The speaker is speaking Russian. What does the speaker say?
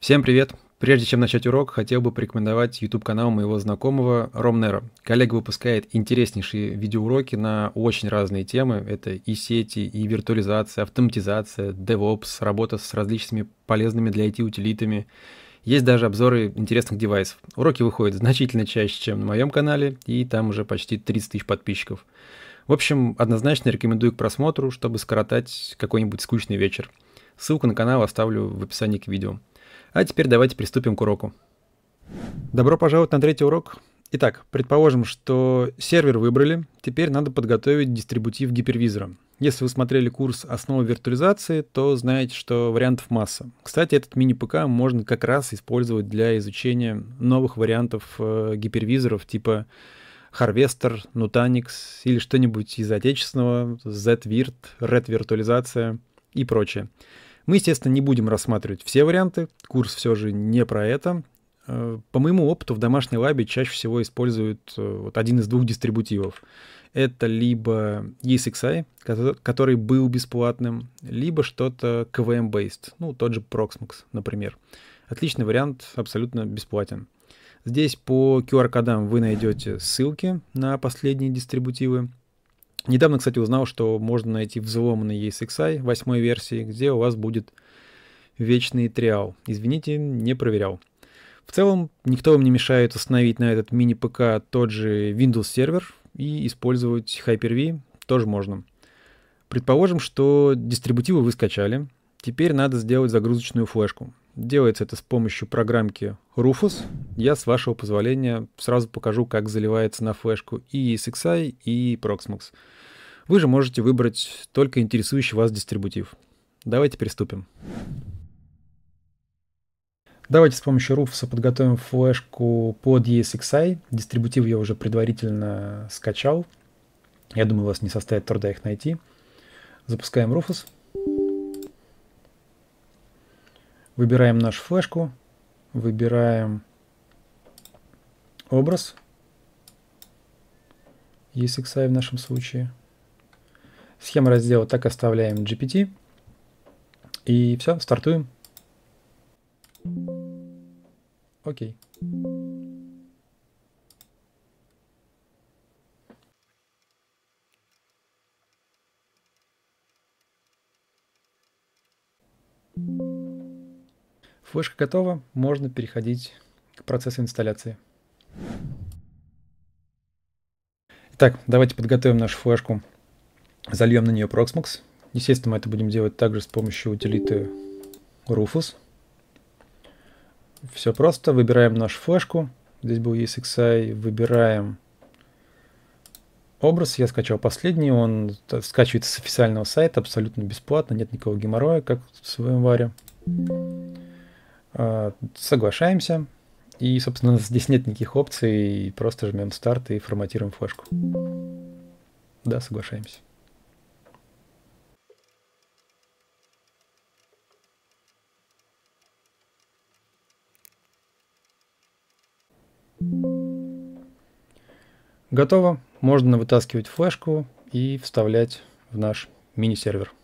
Всем привет! Прежде чем начать урок, хотел бы порекомендовать YouTube-канал моего знакомого Ромнера. Коллега выпускает интереснейшие видеоуроки на очень разные темы. Это и сети, и виртуализация, автоматизация, DevOps, работа с различными полезными для IT-утилитами. Есть даже обзоры интересных девайсов. Уроки выходят значительно чаще, чем на моем канале, и там уже почти 30 тысяч подписчиков. В общем, однозначно рекомендую к просмотру, чтобы скоротать какой-нибудь скучный вечер. Ссылку на канал оставлю в описании к видео. А теперь давайте приступим к уроку. Добро пожаловать на третий урок. Итак, предположим, что сервер выбрали, теперь надо подготовить дистрибутив гипервизора. Если вы смотрели курс «Основы виртуализации», то знаете, что вариантов масса. Кстати, этот мини-ПК можно как раз использовать для изучения новых вариантов э, гипервизоров типа Harvester, Nutanix или что-нибудь из отечественного, ZVirt, Red виртуализация и прочее. Мы, естественно, не будем рассматривать все варианты, курс все же не про это. Э, по моему опыту, в домашней лабе чаще всего используют э, вот один из двух дистрибутивов. Это либо ESXi, который был бесплатным, либо что-то KVM-based, ну, тот же Proxmox, например. Отличный вариант, абсолютно бесплатен. Здесь по QR-кодам вы найдете ссылки на последние дистрибутивы. Недавно, кстати, узнал, что можно найти взломанный ESXi восьмой версии, где у вас будет вечный триал. Извините, не проверял. В целом, никто вам не мешает установить на этот мини-ПК тот же Windows сервер и использовать Hyper-V тоже можно. Предположим, что дистрибутивы вы скачали, Теперь надо сделать загрузочную флешку. Делается это с помощью программки Rufus. Я, с вашего позволения, сразу покажу, как заливается на флешку и SXI, и Proxmox. Вы же можете выбрать только интересующий вас дистрибутив. Давайте приступим. Давайте с помощью Rufus подготовим флешку под ESXi. Дистрибутив я уже предварительно скачал. Я думаю, у вас не составит труда их найти. Запускаем Rufus. Rufus. Выбираем нашу флешку, выбираем образ, ESXi в нашем случае. Схема раздела так оставляем GPT. И все, стартуем. Окей. Okay. Флешка готова, можно переходить к процессу инсталляции. Итак, давайте подготовим нашу флешку. Зальем на нее Proxmox. Естественно, мы это будем делать также с помощью утилиты Rufus. Все просто. Выбираем нашу флешку. Здесь был ESXi. Выбираем образ. Я скачал последний. Он скачивается с официального сайта абсолютно бесплатно. Нет никакого геморроя, как в своем варе. А, соглашаемся. И, собственно, здесь нет никаких опций, просто жмем старт и форматируем флешку. Да, соглашаемся. Готово. Можно вытаскивать флешку и вставлять в наш мини-сервер.